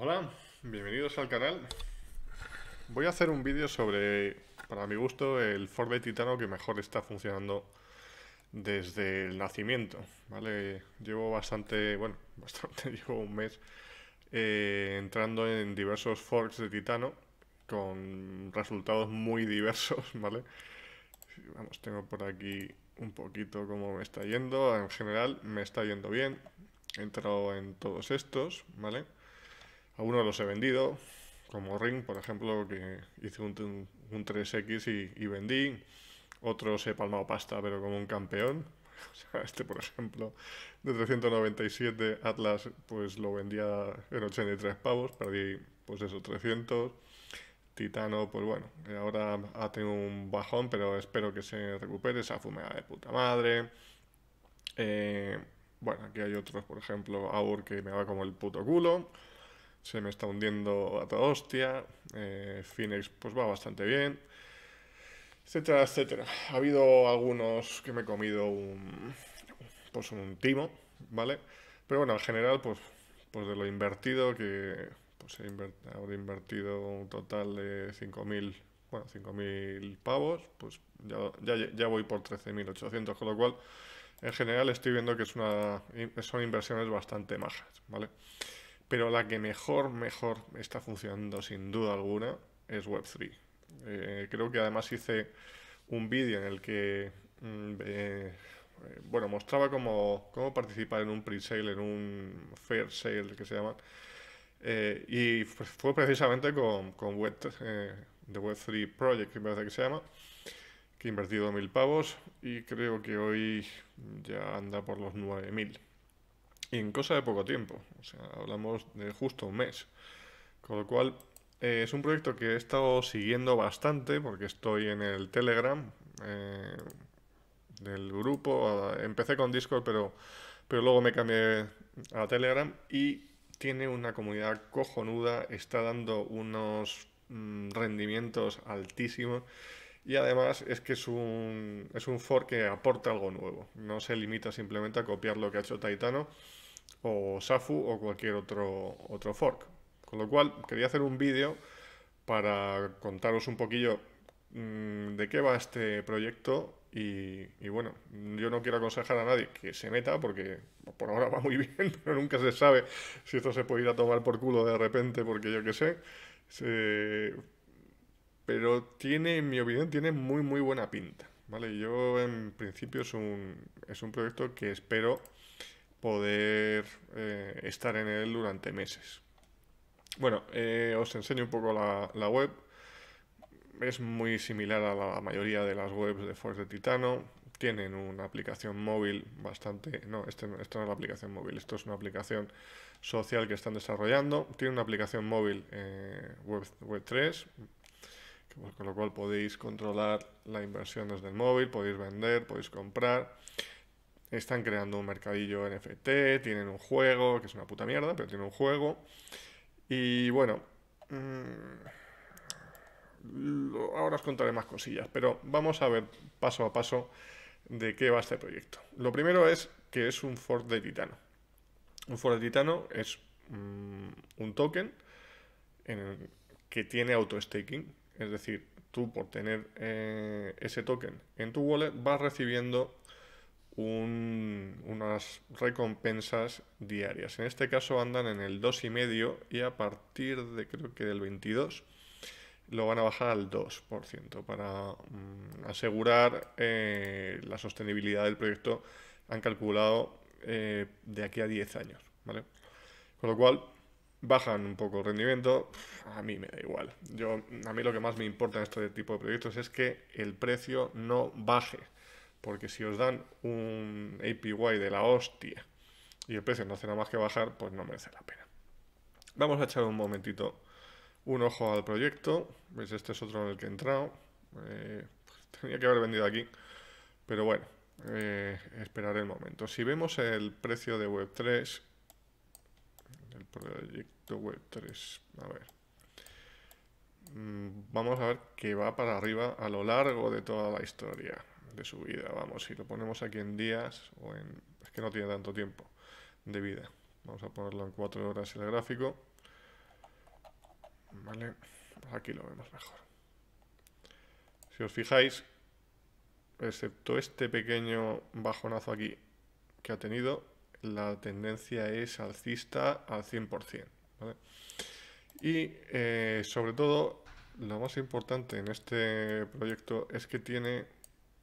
Hola, bienvenidos al canal. Voy a hacer un vídeo sobre, para mi gusto, el Ford de Titano que mejor está funcionando desde el nacimiento, ¿vale? Llevo bastante, bueno, bastante, llevo un mes eh, entrando en diversos forks de Titano con resultados muy diversos, ¿vale? Vamos, tengo por aquí un poquito cómo me está yendo. En general, me está yendo bien. He entrado en todos estos, ¿vale? vale algunos los he vendido, como Ring, por ejemplo, que hice un, 3X y, vendí. Otros he palmado pasta, pero como un campeón. este, por ejemplo, de 397 Atlas, pues lo vendía en 83 pavos, perdí pues esos 300. Titano, pues bueno, ahora ha tenido un bajón, pero espero que se recupere esa fumada de puta madre. Eh, bueno, aquí hay otros, por ejemplo, Aur que me va como el puto culo se me está hundiendo a toda hostia, eh, Phoenix pues va bastante bien, etcétera, etcétera. Ha habido algunos que me he comido un, pues un timo, ¿vale? Pero bueno, en general, pues, pues de lo invertido, que pues he invertido, un total de 5.000 bueno, 5.000 pavos, pues ya, ya, ya voy por 13.800, con lo cual en general estoy viendo que es una, son inversiones bastante majas, ¿vale? vale pero la que mejor, mejor está funcionando sin duda alguna es Web3. Eh, creo que además hice un vídeo en el que mm, eh, bueno, mostraba cómo, cómo, participar en un pre-sale, en un fair sale que se llama. Eh, y fue precisamente con, con Web, The Web3 Project, que me parece que se llama, que he invertido mil pavos y creo que hoy ya anda por los 9000. mil en cosa de poco tiempo. O sea, hablamos de justo un mes. Con lo cual, eh, es un proyecto que he estado siguiendo bastante porque estoy en el Telegram eh, del grupo. Empecé con Discord, pero, pero luego me cambié a Telegram y tiene una comunidad cojonuda, está dando unos mm, rendimientos altísimos. Y además es que es un, es un fork que aporta algo nuevo. No se limita simplemente a copiar lo que ha hecho Titano o Safu o cualquier otro, otro fork. Con lo cual, quería hacer un vídeo para contaros un poquillo mm, de qué va este proyecto y, bueno, yo no quiero aconsejar a nadie que se meta porque por ahora va muy bien, pero nunca se sabe si esto se puede ir a tomar por culo de repente porque yo qué sé. Pero tiene, en mi opinión, tiene muy muy buena pinta. ¿vale? Yo en principio es un, es un proyecto que espero poder eh, estar en él durante meses. Bueno, eh, os enseño un poco la, web. Es muy similar a la mayoría de las webs de Force de Titano. Tienen una aplicación móvil bastante... No, esta no es la aplicación móvil, esto es una aplicación social que están desarrollando. Tiene una aplicación móvil eh, web 3, pues, con lo cual podéis controlar la inversión desde el móvil, podéis vender, podéis comprar están creando un mercadillo NFT, tienen un juego, que es una puta mierda, pero tienen un juego. Y bueno, mm, ahora os contaré más cosillas, pero vamos a ver paso a paso de qué va este proyecto. Lo primero es que es un Ford de Titano. Un Ford de Titano es mm, un token que tiene auto-staking, es decir, tú por tener eh, ese token en tu wallet vas recibiendo unas recompensas diarias. En este caso andan en el 2,5 y medio y a partir de creo que del 22 lo van a bajar al 2% para mm, asegurar eh, la sostenibilidad del proyecto. Han calculado eh, de aquí a 10 años, Con lo cual bajan un poco el rendimiento, a mí me da igual. Yo, a mí lo que más me importa en este tipo de proyectos es que el precio no baje. Porque si os dan un APY de la hostia y el precio no hace nada más que bajar, pues no merece la pena. Vamos a echar un momentito un ojo al proyecto. Este es otro en el que he entrado. Eh, tenía que haber vendido aquí. Pero bueno, eh, esperaré el momento. Si vemos el precio de Web3, el proyecto Web3, a ver. Mm, vamos a ver que va para arriba a lo largo de toda la historia de su vida, vamos, si lo ponemos aquí en días o en... es que no tiene tanto tiempo de vida. Vamos a ponerlo en 4 horas el gráfico. Vale, pues aquí lo vemos mejor. Si os fijáis, excepto este pequeño bajonazo aquí que ha tenido, la tendencia es alcista al 100%. ¿vale? Y eh, sobre todo, lo más importante en este proyecto es que tiene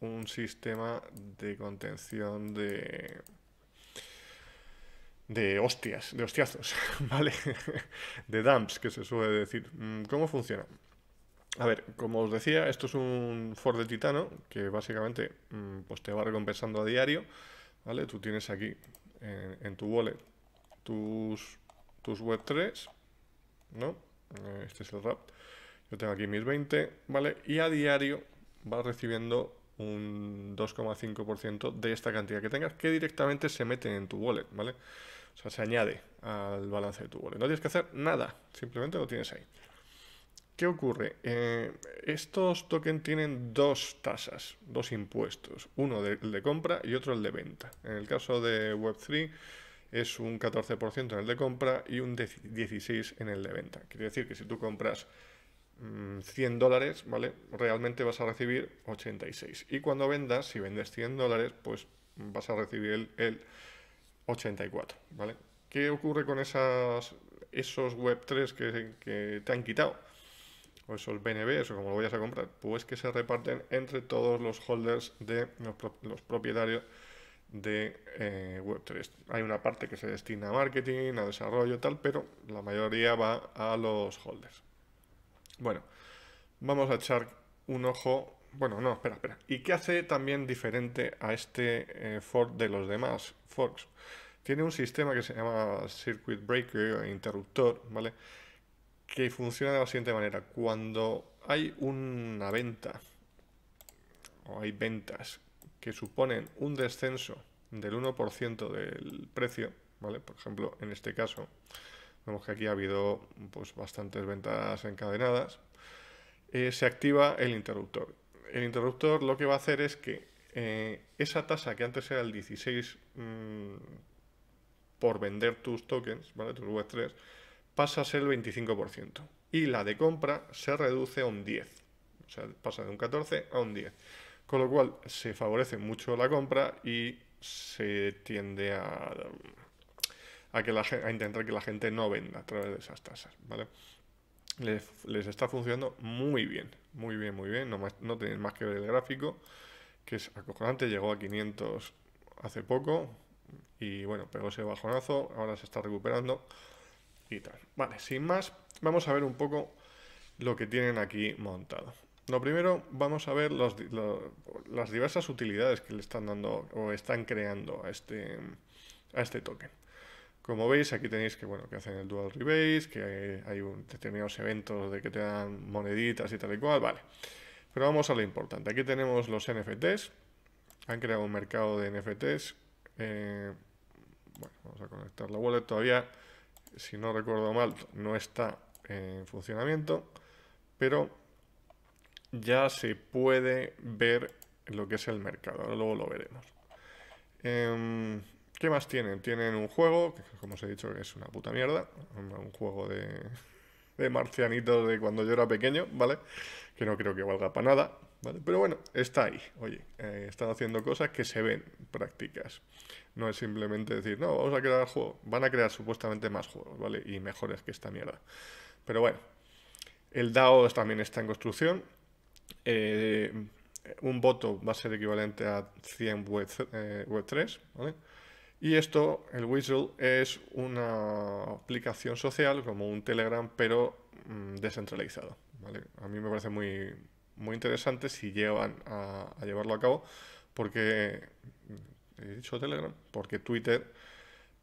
un sistema de contención de de hostias, de hostiazos, ¿vale? de dumps, que se suele decir. Mm, ¿Cómo funciona? A ver, como os decía, esto es un Ford de Titano que básicamente mm, pues te va recompensando a diario, ¿vale? Tú tienes aquí en, tu wallet tus, tus web 3, ¿no? Eh, este es el RAP. Yo tengo aquí mis 20, ¿vale? Y a diario vas recibiendo un 2,5% de esta cantidad que tengas, que directamente se mete en tu wallet, ¿vale? O sea, se añade al balance de tu wallet. No tienes que hacer nada, simplemente lo tienes ahí. ¿Qué ocurre? Eh, estos tokens tienen dos tasas, dos impuestos, uno de, el de compra y otro el de venta. En el caso de Web3 es un 14% en el de compra y un 16% en el de venta. Quiere decir que si tú compras 100 mm, dólares, ¿vale? Realmente vas a recibir 86. Y cuando vendas, si vendes 100 dólares, pues vas a recibir el, 84, ¿vale? ¿Qué ocurre con esas, esos Web3 que, te han quitado? O esos BNBs, o como lo vayas a comprar. Pues que se reparten entre todos los holders de los, propietarios de eh, Web3. Hay una parte que se destina a marketing, a desarrollo, tal, pero la mayoría va a los holders. Bueno, vamos a echar un ojo. Bueno, no, espera, espera. ¿Y qué hace también diferente a este eh, Ford de los demás forks? Tiene un sistema que se llama circuit breaker, interruptor, ¿vale? Que funciona de la siguiente manera. Cuando hay una venta o hay ventas que suponen un descenso del 1% del precio, ¿vale? Por ejemplo, en este caso, Vemos que aquí ha habido pues, bastantes ventas encadenadas. Eh, se activa el interruptor. El interruptor lo que va a hacer es que eh, esa tasa que antes era el 16 mm, por vender tus tokens, ¿vale? tus Web3, pasa a ser el 25%. Y la de compra se reduce a un 10. O sea, pasa de un 14 a un 10. Con lo cual se favorece mucho la compra y se tiende a a, que la, a intentar que la gente no venda a través de esas tasas, ¿vale? Les, está funcionando muy bien, muy bien, muy bien. No, tienen no tenéis más que ver el gráfico, que es acojonante, llegó a 500 hace poco y bueno, pegó ese bajonazo, ahora se está recuperando y tal. Vale, sin más, vamos a ver un poco lo que tienen aquí montado. Lo primero, vamos a ver las diversas utilidades que le están dando o están creando a este, a este token. Como veis, aquí tenéis que, bueno, que hacen el dual rebase, que hay determinados eventos de que te dan moneditas y tal y cual, vale. Pero vamos a lo importante. Aquí tenemos los NFTs. Han creado un mercado de NFTs. Eh, bueno, vamos a conectar la wallet todavía. Si no recuerdo mal, no está en funcionamiento. Pero ya se puede ver lo que es el mercado. Ahora luego lo veremos. Em, ¿Qué más tienen? Tienen un juego, que como os he dicho es una puta mierda, un juego de, de marcianitos de cuando yo era pequeño, ¿vale? Que no creo que valga para nada, ¿vale? Pero bueno, está ahí, oye, eh, están haciendo cosas que se ven prácticas. No es simplemente decir, no, vamos a crear juego, van a crear supuestamente más juegos, ¿vale? Y mejores que esta mierda. Pero bueno, el DAO también está en construcción. Eh, un voto va a ser equivalente a 100 web, eh, web 3, ¿vale? Y esto, el Whistle, es una aplicación social como un Telegram, pero mm, descentralizado. A mí me parece muy, muy interesante si llevan a, llevarlo a cabo, porque, mm, he dicho Telegram, porque Twitter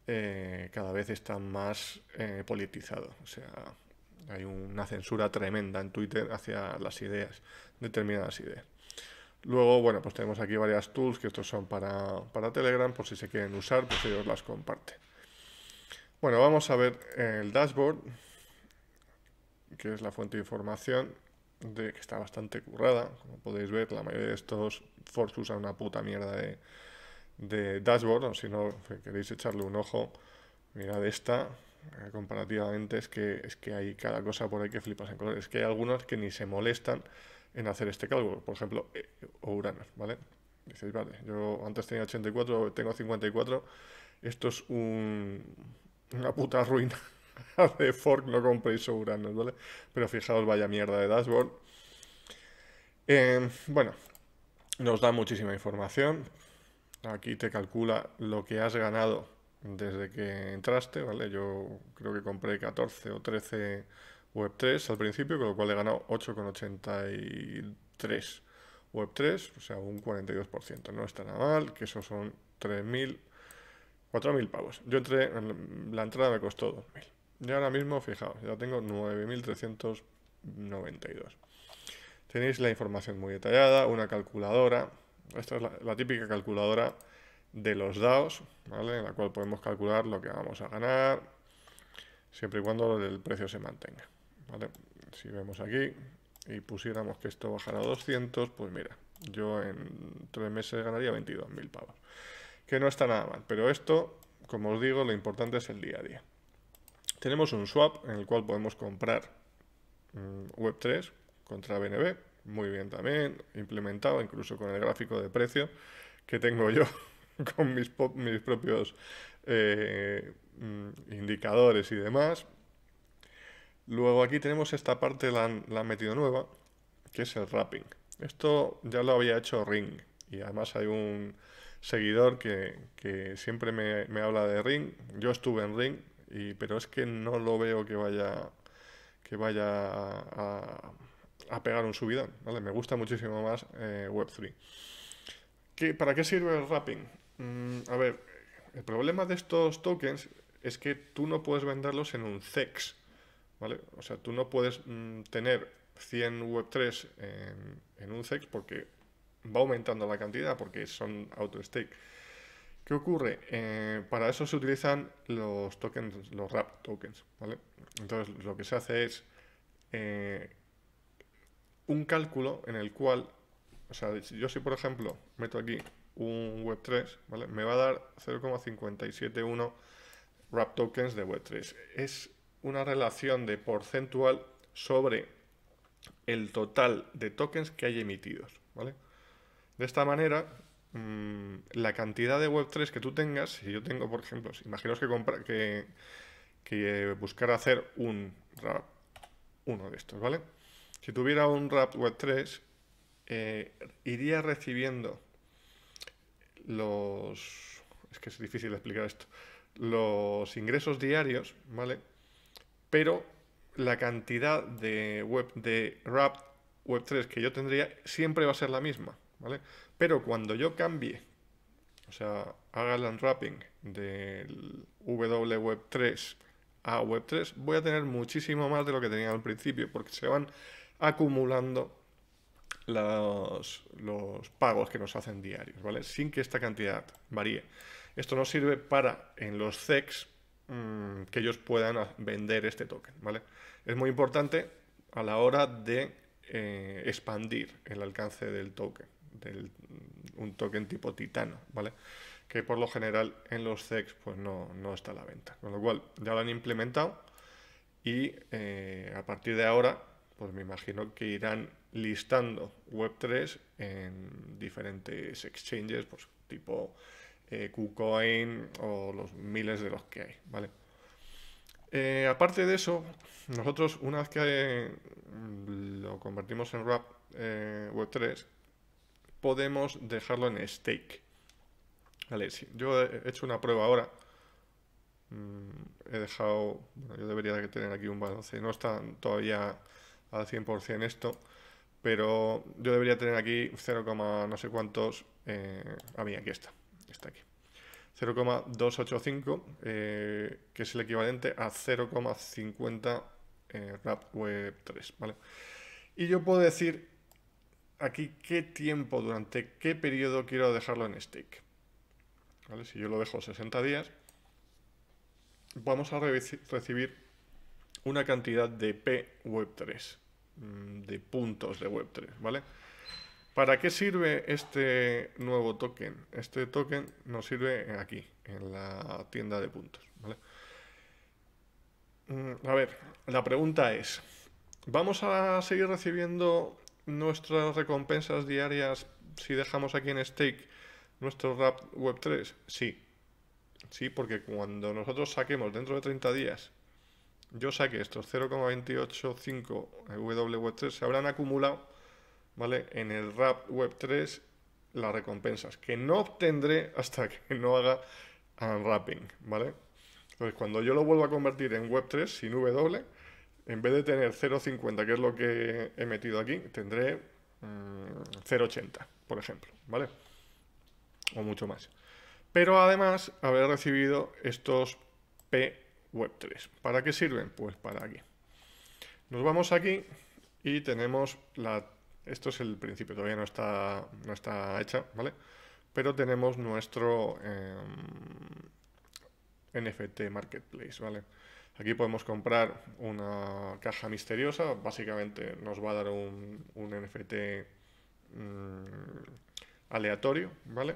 eh, cada vez está más eh, politizado. O sea, hay una censura tremenda en Twitter hacia las ideas, determinadas ideas. Luego, bueno, pues tenemos aquí varias tools que estos son para, para Telegram, por si se quieren usar, pues ellos las comparten. Bueno, vamos a ver el dashboard, que es la fuente de información, de, que está bastante currada. Como podéis ver, la mayoría de estos Forks usan una puta mierda de, de dashboard, o si no queréis echarle un ojo, mirad esta, eh, comparativamente es que, es que hay cada cosa por ahí que flipas en colores. Es que hay algunas que ni se molestan en hacer este cálculo, por ejemplo, eh, o Uranus, ¿vale? Dices, vale, yo antes tenía 84, tengo 54, esto es una puta ruina de fork, no compréis Uranus, ¿vale? Pero fijaos, vaya mierda de dashboard. Em, bueno, nos da muchísima información. Aquí te calcula lo que has ganado desde que entraste, ¿vale? Yo creo que compré 14 o 13 Web 3 al principio, con lo cual he ganado 8,83. Web 3, o sea, un 42%. No está nada mal, que eso son 3.000, 4.000 pavos. Yo entré, la entrada me costó 2.000. Y ahora mismo, fijaos, ya tengo 9.392. Tenéis la información muy detallada, una calculadora. Esta es la, típica calculadora de los DAOs, En la cual podemos calcular lo que vamos a ganar, siempre y cuando el precio se mantenga. Si vemos aquí y pusiéramos que esto bajara a 200, pues mira, yo en tres meses ganaría 22.000 pavos. Que no está nada mal, pero esto, como os digo, lo importante es el día a día. Tenemos un swap en el cual podemos comprar mm, Web3 contra BNB, muy bien también, implementado incluso con el gráfico de precio que tengo yo con mis, mis propios eh, mm, indicadores y demás. Luego aquí tenemos esta parte, la metido nueva, que es el wrapping. Esto ya lo había hecho Ring y además hay un seguidor que, siempre me, habla de Ring. Yo estuve en Ring, y, pero es que no lo veo que vaya, que vaya a, pegar un subidón. Me gusta muchísimo más eh, Web3. ¿Para qué sirve el wrapping? Mm, a ver, el problema de estos tokens es que tú no puedes venderlos en un CEX. O sea, tú no puedes mm, tener 100 Web3 en, un sex porque va aumentando la cantidad porque son auto-stake. ¿Qué ocurre? Eh, para eso se utilizan los tokens, los RAP tokens, Entonces lo que se hace es eh, un cálculo en el cual, o sea, yo si por ejemplo meto aquí un Web3, ¿vale? Me va a dar 0,571 RAP tokens de Web3. Es una relación de porcentual sobre el total de tokens que hay emitidos. ¿vale? De esta manera, mm, la cantidad de Web3 que tú tengas, si yo tengo, por ejemplo, imaginaos que, compra, que, que hacer un rap, uno de estos, ¿vale? Si tuviera un rap Web3, eh, iría recibiendo los... Es que es difícil explicar esto. Los ingresos diarios, ¿vale? pero la cantidad de web de Web3 que yo tendría siempre va a ser la misma, ¿vale? Pero cuando yo cambie, o sea, haga el unwrapping del web 3 a Web3, voy a tener muchísimo más de lo que tenía al principio, porque se van acumulando los, pagos que nos hacen diarios, ¿vale? Sin que esta cantidad varíe. Esto nos sirve para en los CEX, Mm, que ellos puedan vender este token, ¿vale? Es muy importante a la hora de eh, expandir el alcance del token, del, mm, un token tipo titano, ¿vale? Que por lo general en los CEX pues no, está a la venta. Con lo cual ya lo han implementado y eh, a partir de ahora pues me imagino que irán listando Web3 en diferentes exchanges, pues tipo Qcoin eh, o los miles de los que hay, ¿vale? Eh, aparte de eso, nosotros una vez que mm, lo convertimos en Wrap eh, Web3, podemos dejarlo en stake. Vale, yo he hecho una prueba ahora. Mm, he dejado, yo debería tener aquí un balance, no está todavía al 100% esto, pero yo debería tener aquí 0, no sé cuántos. Eh, a mí aquí está, está aquí. 0,285, eh, que es el equivalente a 0,50 eh, RAP Web 3, ¿vale? Y yo puedo decir aquí qué tiempo, durante qué periodo quiero dejarlo en stake. Si yo lo dejo 60 días, vamos a recibir una cantidad de P Web 3, mm, de puntos de Web 3, ¿vale? ¿Para qué sirve este nuevo token? Este token nos sirve aquí, en la tienda de puntos. Mm, a ver, la pregunta es, ¿vamos a seguir recibiendo nuestras recompensas diarias si dejamos aquí en stake nuestro RAP Web3? Sí. Sí, porque cuando nosotros saquemos dentro de 30 días, yo saque estos 0,285 web 3 se habrán acumulado ¿vale? En el wrap Web 3 las recompensas, que no obtendré hasta que no haga unwrapping, ¿vale? Entonces, cuando yo lo vuelva a convertir en Web 3 sin W, en vez de tener 0.50, que es lo que he metido aquí, tendré 0.80, mm, por ejemplo, ¿vale? O mucho más. Pero además habré recibido estos P Web 3. ¿Para qué sirven? Pues para aquí. Nos vamos aquí y tenemos la esto es el principio, todavía no está, no está hecha, ¿vale? Pero tenemos nuestro em, NFT Marketplace, ¿vale? Aquí podemos comprar una caja misteriosa, básicamente nos va a dar un, NFT mm, aleatorio, ¿vale?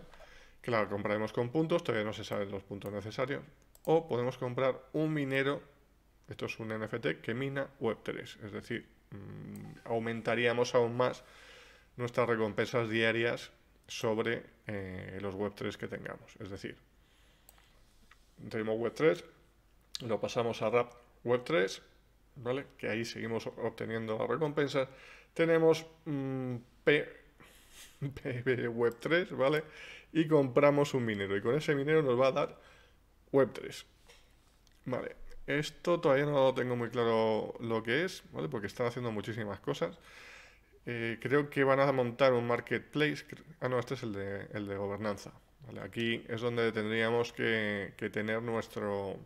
Que la compraremos con puntos, todavía no se saben los puntos necesarios. O podemos comprar un minero, esto es un NFT que mina Web3, es decir, Mm, aumentaríamos aún más nuestras recompensas diarias sobre eh, los Web3 que tengamos. Es decir, tenemos Web3, lo pasamos a Rap Web3, ¿vale? que ahí seguimos obteniendo las recompensas. Tenemos mm, P, Web3, ¿vale? Y compramos un minero. Y con ese minero nos va a dar Web3. Vale, esto todavía no lo tengo muy claro lo que es, Porque están haciendo muchísimas cosas. Eh, creo que van a montar un marketplace. Ah, no, este es el de, gobernanza. Aquí es donde tendríamos que, tener nuestro,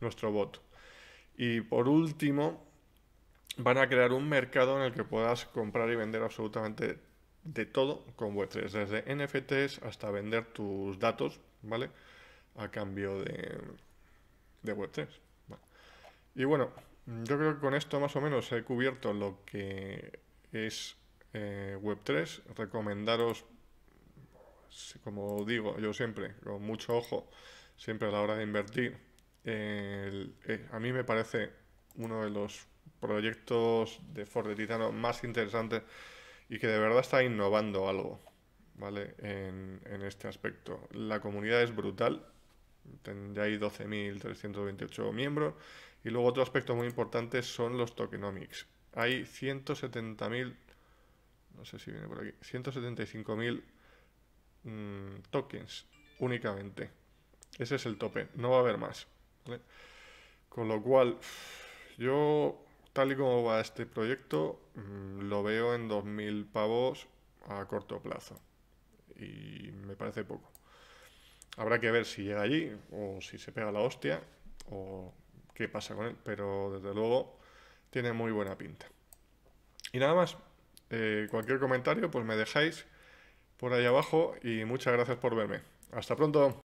nuestro bot. Y por último, van a crear un mercado en el que puedas comprar y vender absolutamente de todo con Web3, desde NFTs hasta vender tus datos, ¿vale? A cambio de, de Web3. Y bueno, yo creo que con esto más o menos he cubierto lo que es eh, Web3. Recomendaros, como digo yo siempre, con mucho ojo, siempre a la hora de invertir. Eh, a mí me parece uno de los proyectos de Ford de Titano más interesantes y que de verdad está innovando algo ¿vale? en, en este aspecto. La comunidad es brutal, ya hay 12.328 miembros y luego otro aspecto muy importante son los tokenomics. Hay 170.000, no sé si viene por aquí, 175.000 mm, tokens únicamente. Ese es el tope, no va a haber más. Con lo cual, yo, tal y como va este proyecto, mm, lo veo en 2.000 pavos a corto plazo. Y me parece poco. Habrá que ver si llega allí o si se pega la hostia o qué pasa con él, pero desde luego tiene muy buena pinta. Y nada más, eh, cualquier comentario pues me dejáis por ahí abajo y muchas gracias por verme. Hasta pronto.